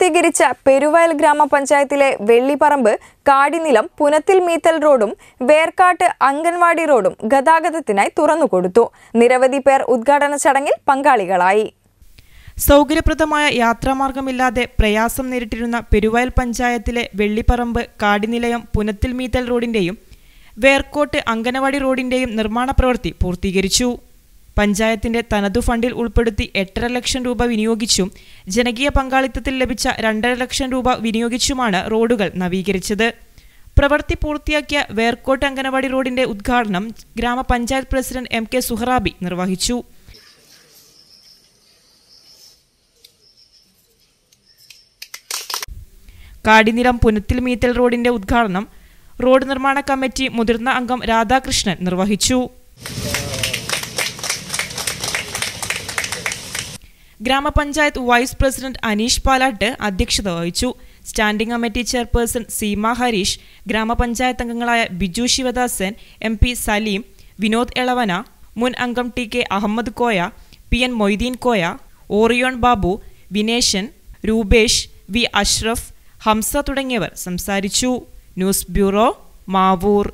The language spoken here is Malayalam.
പ്രസിദ്ധീകരിച്ച പെരുവയൽ ഗ്രാമപഞ്ചായത്തിലെ വെള്ളിപ്പറമ്പ് കാടിനിലം പുനത്തിൽ മീത്തൽ റോഡും വേർക്കാട്ട് അംഗൻവാടി റോഡും ഗതാഗതത്തിനായി തുറന്നുകൊടുത്തു നിരവധി പേർ ഉദ്ഘാടന ചടങ്ങിൽ പങ്കാളികളായി സൗകര്യപ്രദമായ യാത്രാമാർഗമില്ലാതെ പ്രയാസം നേരിട്ടിരുന്ന പെരുവയൽ പഞ്ചായത്തിലെ വെള്ളിപ്പറമ്പ് കാടിനിലയം പുനത്തിൽ മീത്തൽ റോഡിന്റെയും വേർക്കോട്ട് അംഗനവാടി റോഡിന്റെയും നിർമ്മാണ പ്രവൃത്തി പൂർത്തീകരിച്ചു പഞ്ചായത്തിന്റെ തനതു ഫണ്ടിൽ ഉൾപ്പെടുത്തി എട്ടര ലക്ഷം രൂപ വിനിയോഗിച്ചും ജനകീയ പങ്കാളിത്തത്തിൽ ലഭിച്ച രണ്ടര ലക്ഷം രൂപ വിനിയോഗിച്ചുമാണ് റോഡുകൾ നവീകരിച്ചത് പ്രവൃത്തി പൂർത്തിയാക്കിയ വേർക്കോട്ട് അംഗനവാടി റോഡിന്റെ ഉദ്ഘാടനം ഗ്രാമപഞ്ചായത്ത് പ്രസിഡന്റ് എം കെ സുഹറാബി നിർവഹിച്ചു കാടിനിലം പുനത്തിൽ മീത്തൽ റോഡിന്റെ ഉദ്ഘാടനം റോഡ് നിർമ്മാണ കമ്മിറ്റി മുതിർന്ന അംഗം രാധാകൃഷ്ണൻ നിർവഹിച്ചു ഗ്രാമപഞ്ചായത്ത് വൈസ് പ്രസിഡന്റ് അനീഷ് പാലാട്ട് അധ്യക്ഷത വഹിച്ചു standing committee chairperson Seema Harish grama panchayat അംഗങ്ങളായ ബിജു ശിവദാസൻ എം പി സലീം വിനോദ് എളവന മുൻ അംഗം T K Ahammed Koya P N Moideen Koya Orion Babu Vineshan Rupesh V Ashraf Hamza തുടങ്ങിയവർ സംസാരിച്ചു ന്യൂസ് ബ്യൂറോ മാവൂർ